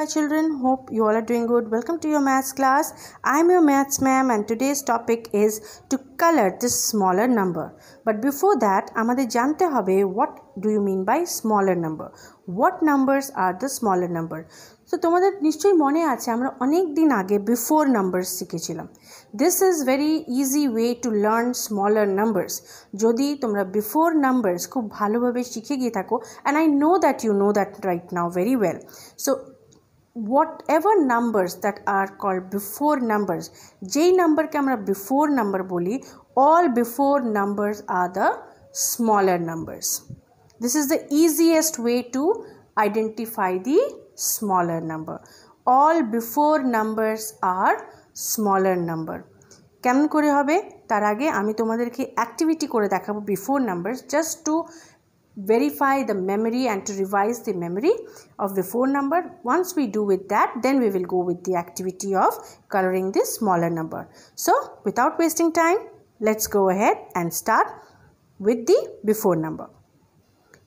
my children hope you all are doing good welcome to your maths class i'm your maths ma'am and today's topic is to color this smaller number but before that আমাদের জানতে হবে what do you mean by smaller number what numbers are the smaller number So তোমাদের নিশ্চয়ই মনে আছে আমরা অনেক দিন আগে বিফোর নাম্বারস শিখেছিলাম this is very easy way to learn smaller numbers. যদি তোমরা বিফোর নাম্বারস খুব ভালোভাবে শিখে গিয়ে থাকো and I know that you know that right now very well. So whatever numbers that are called before numbers j number ke amra before number boli all before numbers are the smaller numbers this is the easiest way to identify the smaller number all before numbers are smaller number কেমন করে হবে তার আগে আমি তোমাদেরকে activity করে দেখাবো before numbers just to verify the memory and to revise the memory of the phone number. Once we do with that, then we will go with the activity of coloring this smaller number. So without wasting time, let's go ahead and start with the before number.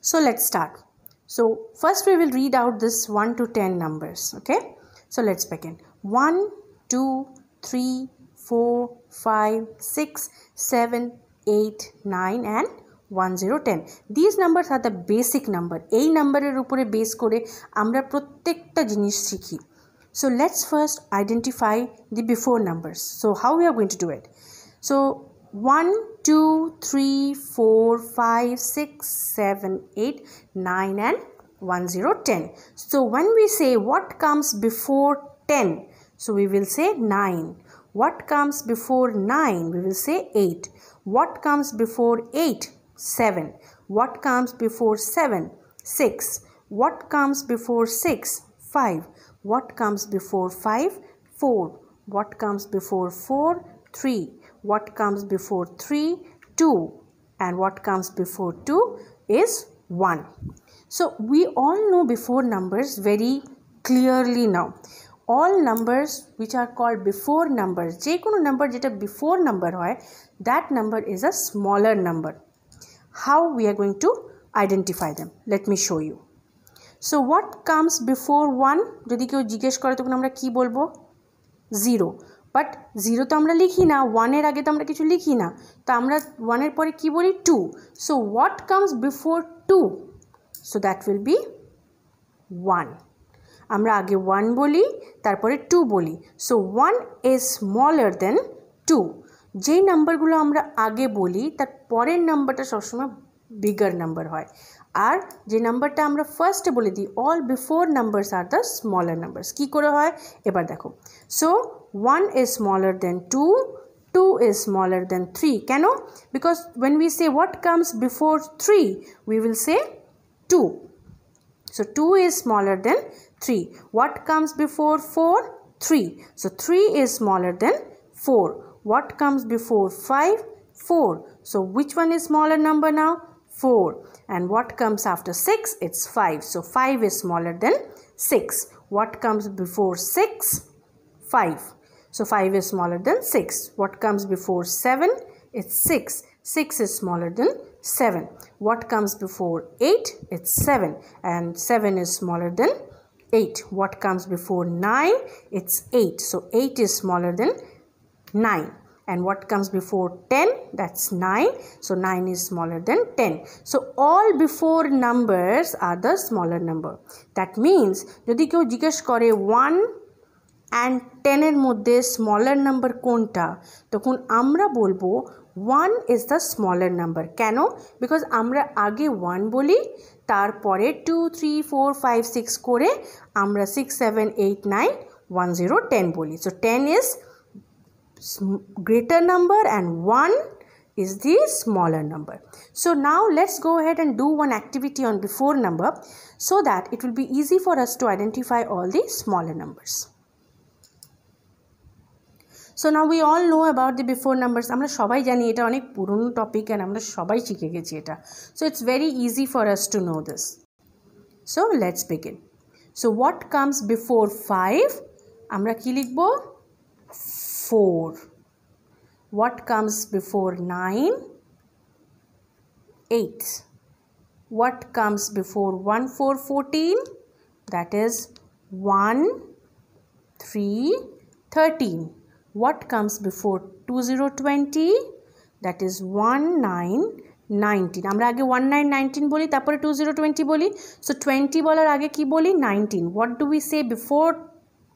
So let's start. So first we will read out this 1 to 10 numbers. Okay. So let's begin. 1, 2, 3, 4, 5, 6, 7, 8, 9 and 1010 these numbers are the basic number a number er upore base kore amra prottekta jinish shikhi so let's first identify the before numbers so how we are going to do it so 1 2 3 4 5 6 7 8 9 and 1010 so when we say what comes before 10 so we will say 9 what comes before 9 we will say 8 what comes before 8 7. What comes before 7? 6. What comes before 6? 5. What comes before 5? 4. What comes before 4? 3. What comes before 3? 2. And what comes before 2 is 1. So we all know before numbers very clearly now. All numbers which are called before numbers, যে number jeta before number হয় that number is a smaller number how we are going to identify them let me show you so what comes before 1 jodi keu jiggesh kore tokhon amra ki bolbo 0 but 0 to amra likhi na 1 er age to amra kichu likhi na to 1 er pore ki boli 2 so what comes before 2 so that will be 1 amra age 1 boli tar pore 2 boli so 1 is smaller than 2 যেই নাম্বারগুলো আমরা আগে বলি তার পরের নাম্বারটা সবসময় bigger number হয় আর যে নাম্বারটা আমরা ফার্স্টে বলে দিই all before numbers are the smaller numbers কী করে হয় এবার দেখো so one is smaller than two two is smaller than three কেন because when we say what comes before three we will say two so two is smaller than three what comes before four three so three is smaller than four what comes before 5? 4. So which one is smaller number now? 4. And what comes after 6? It's 5. So 5 is smaller than 6. What comes before 6? 5. So 5 is smaller than 6. What comes before 7? It's 6. 6 is smaller than 7. What comes before 8? It's 7. And 7 is smaller than 8. What comes before 9? It's 8. So 8 is smaller than 9 and what comes before 10 that's 9 so 9 is smaller than 10 so all before numbers are the smaller number that means যদি কেউ জিজ্ঞেস করে 1 and টেনের মধ্যে smaller number কোনটা তখন আমরা বলবো one is the smaller number কেন বিকজ আমরা আগে ওয়ান বলি তারপরে two three four five six করে আমরা six seven eight nine one zero ten বলি so ten is greater number and 1 is the smaller number. So now let's go ahead and do one activity on before number so that it will be easy for us to identify all the smaller numbers. So now we all know about the before numbers. আমরা সবাই জানি এটা অনেক পুরনো topic and আমরা সবাই শিখে গেছি এটা so it's very easy for us to know this so So begin so what comes before five আমরা কী লিখব 4. What comes before 9? 8. What comes before 1, 4, 14? That is 1, 3, 13. What comes before 2, 0, 20? That is 1, 9, 19. আমরা আগে 1919 বলি তারপরে 2020 বলি সো 20 বলার আগে কি বলি 19 what do we say before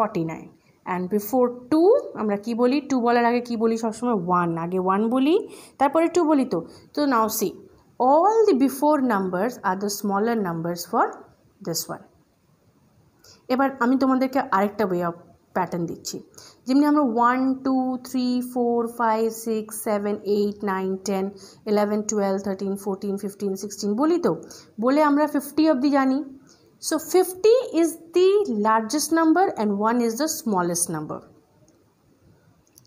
forty nine and before two আমরা কি বলি টু বলার আগে কি বলি সবসময় ওয়ান আগে ওয়ান বলি তারপরে টু বলি তো তো now see all the before numbers are the smaller numbers for this one এবার আমি তোমাদেরকে আরেকটা ওয়ে অফ প্যাটার্ন দিচ্ছি যেমনি আমরা one two three four five six seven eight nine ten eleven twelve thirteen fourteen fifteen sixteen বলি তো বলে আমরা ফিফটি অবধি জানি So 50 is the largest number and 1 is the smallest number.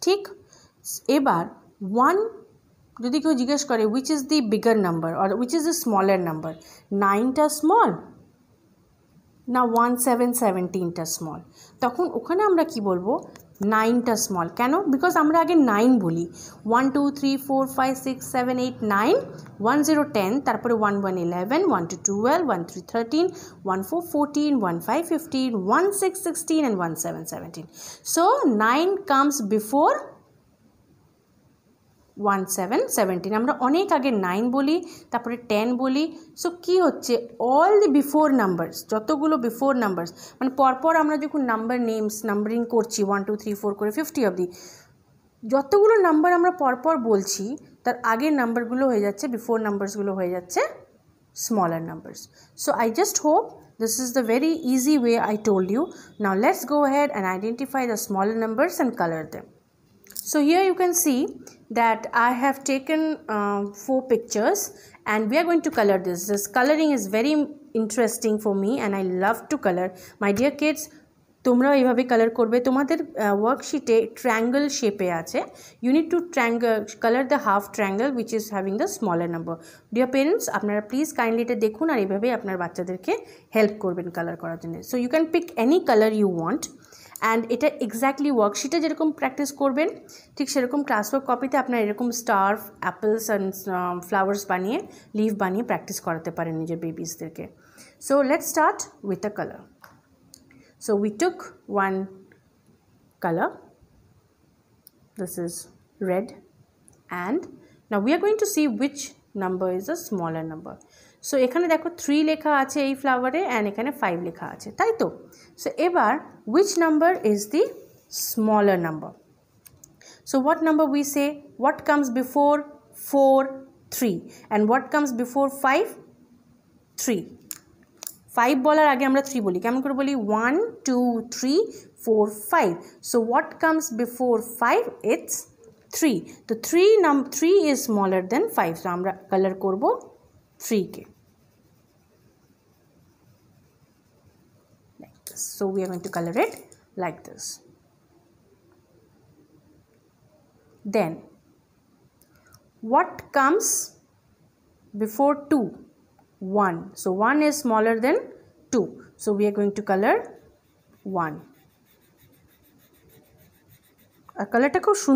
ঠিক এবার 1 যদি কেউ জিজ্ঞেস করে which is the bigger number or which is the smaller number নাইনটা স্মল না ওয়ান সেভেন সেভেন্টিনটা স্মল তখন ওখানে আমরা কি বলবো নাইনটা স্মল কেন বিকজ আমরা আগে নাইন বলি one two three four five six seven eight nine one zero ten তারপরে one one eleven one two twelve one three thirteen one four fourteen one five fifteen one six sixteen and one seven seventeen so nine comes before one seven seventeen আমরা অনেক আগে nine বলি তারপরে ten বলি so কি হচ্ছে all the before numbers যতগুলো before numbers মানে পরপর আমরা যখন নাম্বার নেমস নাম্বারিং করছি ওয়ান টু থ্রি ফোর করে ফিফটি অবধি যতগুলো নাম্বার আমরা পরপর বলছি তার আগের নাম্বারগুলো হয়ে যাচ্ছে বিফোর নাম্বারসগুলো হয়ে যাচ্ছে smaller numbers so I just hope this is the very easy way I told you now let's go had and identify the smaller numbers and colour them so here you can see that I have taken uh, four pictures and we are going to color this. This coloring is very interesting for me and I love to color. My dear kids, তোমরা এইভাবে colour করবে তোমাদের ওয়ার্কশিটে triangle শেপে আছে you need to triangle colour the half triangle which is having the smaller number dear parents আপনারা please kindly এটা দেখুন আর এইভাবে আপনার বাচ্চাদেরকে হেল্প করবেন কালার করার জন্য so you can pick any colour you want and এটা এক্স্যাক্টলি ওয়ার্কশিটে যেরকম প্র্যাকটিস করবেন ঠিক সেরকম ক্লাসওয়ার্ক কপিতে আপনারা এরকম স্টার অ্যাপেলস অ্যান্ড ফ্লাওয়ার্স বানিয়ে লিভ বানিয়ে প্র্যাকটিস করাতে পারেন নিজের বেবিসদেরকে so let's start with the colour so we took one colour this is red and now we are going to see which number is a smaller number so এখানে দেখো three লেখা আছে এই ফ্লাওয়ারে অ্যান্ড এখানে ফাইভ লেখা আছে তাই তো সো এবার which number is the smaller number so what number we say what comes before four three and what comes before five three five বলার আগে আমরা থ্রি বলি কেমন করে বলি one two three four five so what comes before five it's three তো three নাম three is smaller than five so আমরা কালার করবো থ্রিকে this. So we are going to color it like this. Then what comes before 2? 1. So 1 is smaller than 2. So we are going to color 1. So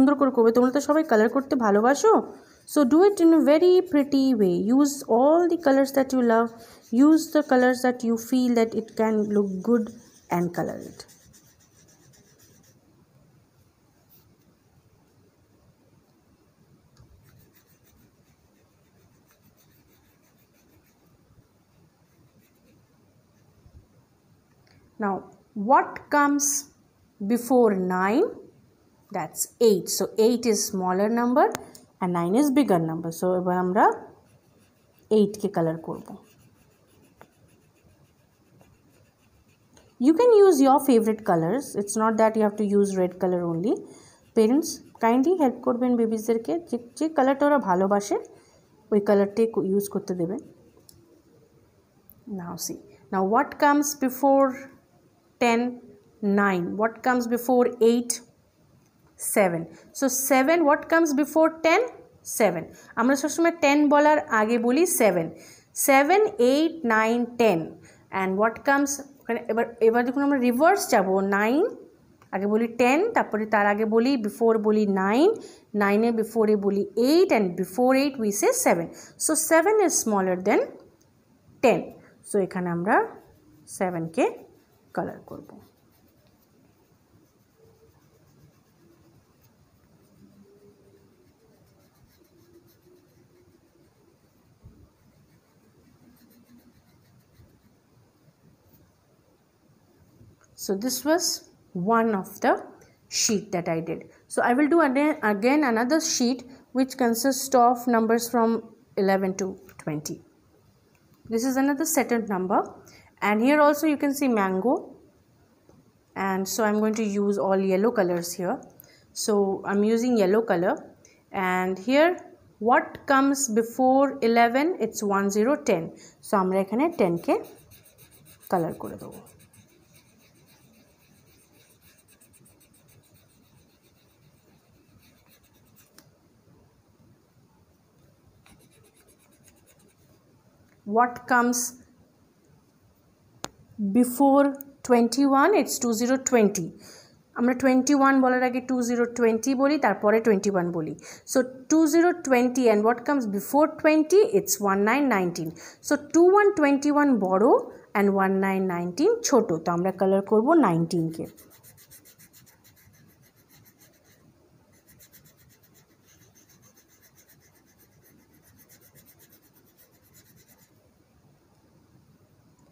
do it in a very pretty way. Use all the colors that you love. Use the colors that you feel that it can look good and color it. Now, what comes before 9? That's 8. So, 8 is smaller number and 9 is bigger number. So, এবার 8 colour colour করবো you can use your favorite colors it's not that you have to use red color only parents kindly help your baby to ke je color ta ora bhalobashe oi color te use korte deben now see now what comes before 10 9 what comes before 8 7 so 7 what comes before 10 7 I am going amra shobshomoy 10 bolar age boli 7 7 8 9 10 and what comes ওখানে এবার এবার দেখুন আমরা reverse যাব nine আগে বলি ten তারপরে তার আগে বলি বিফোর বলি নাইন নাইনে বিফোরে বলি eight and before eight we say seven so seven is smaller than ten so এখানে আমরা সেভেনকে কালার করবো So this was one of the sheet that I did. So I will do again another sheet which consists of numbers from 11 to 20. This is another second number and here also you can see mango and so I'm going to use all yellow colors here. So I'm using yellow color and here what comes before 11 it's 1010 so I'm এখানে 10 k color code. what comes before 21 it's 2020 আমরা twenty one বলার আগে two zero twenty বলি তারপরে twenty one বলি so two zero twenty and what comes before twenty it's one nine nineteen so two one twenty one বড়ো and one nine nineteen ছোটো তো আমরা কালার করবো নাইনটিনকে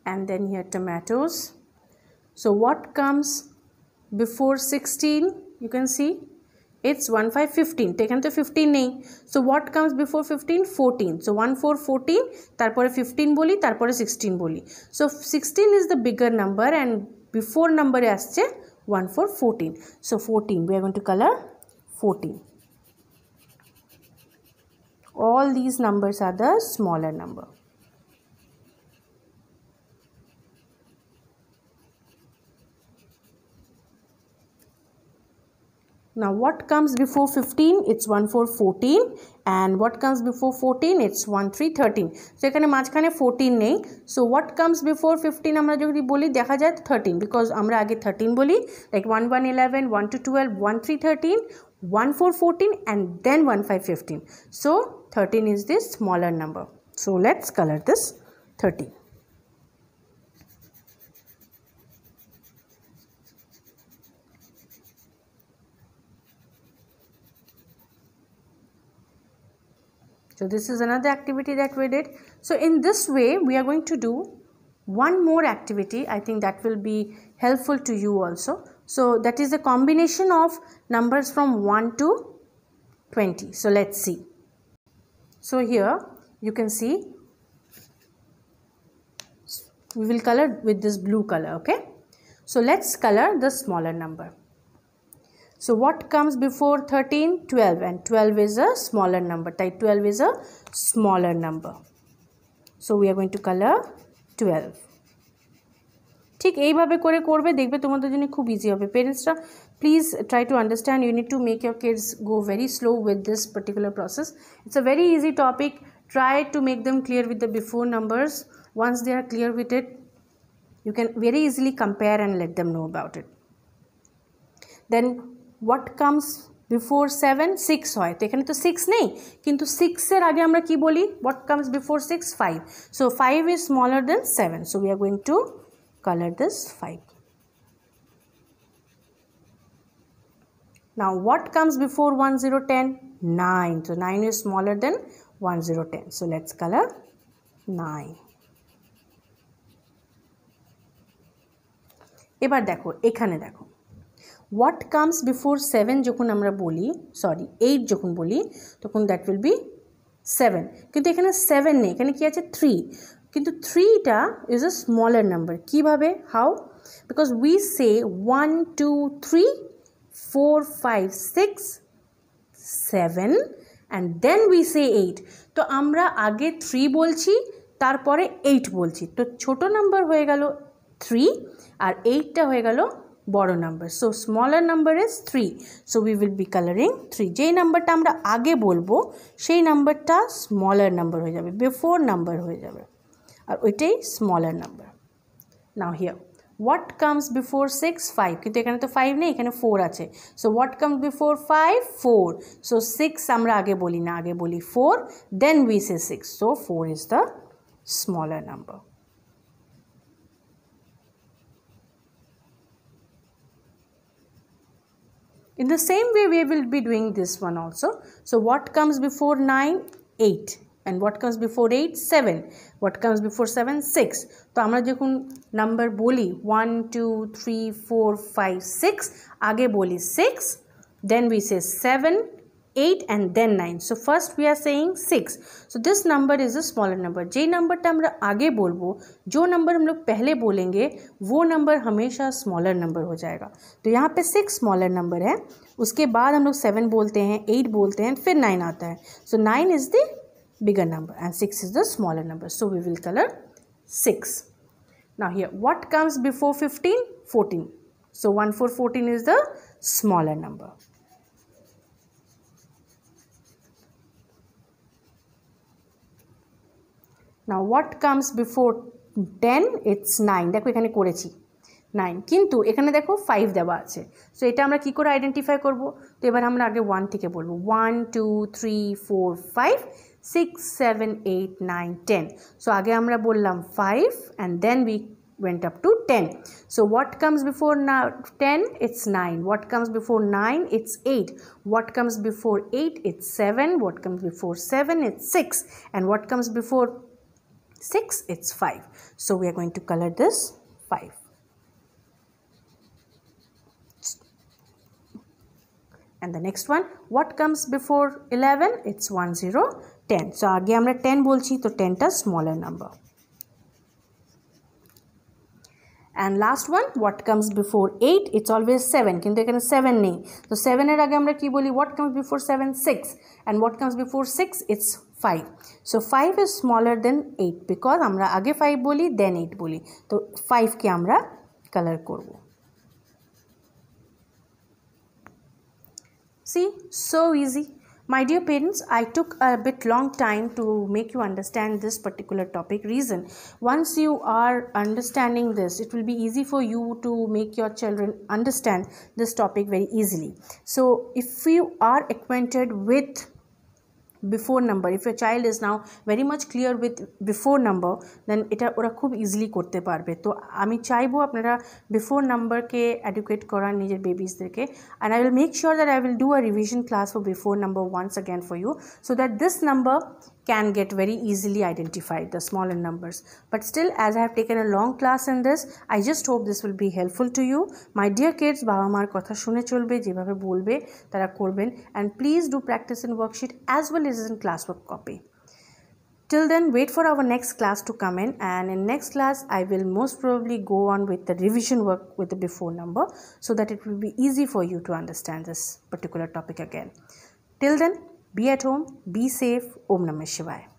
and then here tomatoes. So what comes before 16? You can see it's 1 5 15 taken to 15 নেই so what comes before 15 14 so 1 4 14 তারপরে 15 বলি তারপরে 16 বলি so 16 is the bigger number and before number আসছে 1 4 14 so 14 we are going to color 14 all these numbers are the smaller number Now what comes before 15? It's 1 4 14 and what comes before 14? It's 1 3 13. So can imagine 14 নেই. So what comes before 15 আমরা যদি বলি দেখা যায় 13 because আমরা আগে 13 বলি like 1 1 11 1 2 12 1 3 13 1 4 14 and then 1 5 15. So 13 is the smaller number. So let's color this 13. So this is another activity that we did. So in this way, we are going to do one more activity. I think that will be helpful to you also. So that is a combination of numbers from 1 to 20. So let's see. So here you can see we will color with this blue color okay so let's color the smaller number so what comes before 13? 12 and 12 is a smaller number. Type 12 is a smaller number. So we are going to color 12. ঠিক এইভাবে করে করবে দেখবে তোমাদের জন্য খুব easy হবে পেরেন্টসরা please try to understand you need to make your kids go very slow with this particular process it's a very easy topic try to make them clear with the before numbers once they are clear with it you can very easily compare and let them know about it then what comes before 7 6 hoy to ekhane to 6 nei kintu 6 er age amra ki boli what comes before 6 5 so 5 is smaller than 7 so we are going to color this 5 now what comes before 1 0 10 9 so 9 is smaller than 1 0 10 so let's color 9 এবার দেখো এখানে দেখো what comes before seven যখন আমরা বলি sorry eight যখন বলি তখন দ্যাট উইল বি সেভেন কিন্তু এখানে সেভেন নেই এখানে কি আছে থ্রি কিন্তু থ্রিটা ইজ এ স্মলার নাম্বার কীভাবে how because we say one two three four five six seven and then we say eight তো আমরা আগে থ্রি বলছি তারপরে এইট বলছি তো ছোট নাম্বার হয়ে গেল থ্রি আর এইটটা হয়ে গেল বড় number so smaller number is 3 so we will be colouring 3 জ নাম্বারটা আমরা আগে বলবো সেই নাম্বারটা স্মলার নাম্বার হয়ে যাবে বিফোর নাম্বার হয়ে যাবে আর ওইটাই smaller number now here what comes before 6 5 কিন্তু এখানে তো 5 নেই এখানে 4 আছে so what come before 5 4 so 6 আমরা আগে বলি না আগে বলি 4 then we say 6 so 4 is the smaller number In the same way, we will be doing this one also. So, what comes before 9? 8. And what comes before 8? 7. What comes before 7? 6. So, আমরা যখন number বলি 1, 2, 3, 4, 5, 6. আগে বলি 6. Then we say 7. Eight and then nine so first we are saying six so this number is a smaller number जे number टा हमारा आगे बोल वो जो नंबर हम लोग पहले बोलेंगे वो नंबर हमेशा स्मॉलर नंबर हो जाएगा तो यहाँ पे सिक्स स्मॉलर नंबर है उसके बाद हम लोग सेवन बोलते हैं एट बोलते हैं फिर नाइन आता है so nine is the bigger number and six is the smaller number so we will colour six ना here what comes before fifteen fourteen so one four fourteen is the smaller number Now what comes before 10? It's 9. দেখো এখানে করেছি 9 কিন্তু এখানে দেখো 5 দেওয়া আছে so এটা আমরা কি করে আইডেন্টিফাই করব তো এবার আমরা আগে 1 থেকে বলবো 1 2 3 4 5 5 and then we went up to 10 so what comes before now 10 it's 9 what comes before 9 it's 8 what comes before 8 it's 7 what comes before 7 it's 6 and what comes before 6, it's 5. So we are going to color this 5. And the next one, what comes before 11? It's 1, 0, 10. So again, I'm 10 bolchi, so 10 is smaller number. And last one, what comes before 8? It's always 7. Kinto ekane 7 nahi. So 7 er age amra ki boli, what comes before 7? 6. And what comes before 6? It's Five. So five is smaller than eight because আমরা আগে five বলি then eight বলি তো ফাইভকে আমরা color করব See, so easy. My dear parents, I took a bit long time to make you understand this particular topic reason. Once you are understanding this, it will be easy for you to make your children understand this topic very easily. So if you are acquainted with before number if your child is now very much clear with before number then এটা ওরা খুব easily করতে পারবে তো আমি চাইবো আপনারা before নাম্বারকে educate করান নিজের বেবিসদেরকে and I will make sure that I will do a revision class for before number once again for you so that this number can get very easily identified, the smaller numbers. But still, as I have taken a long class in this, I just hope this will be helpful to you. My dear kids, বাবা মার কথা শুনে চলবে যেভাবে bolbe, তারা করবেন and please do practice in worksheet as well as in classwork copy. Till then, wait for our next class to come in and in next class, I will most probably go on with the revision work with the before number so that it will be easy for you to understand this particular topic again. Till then, be at home be safe ओम नमः शिवाय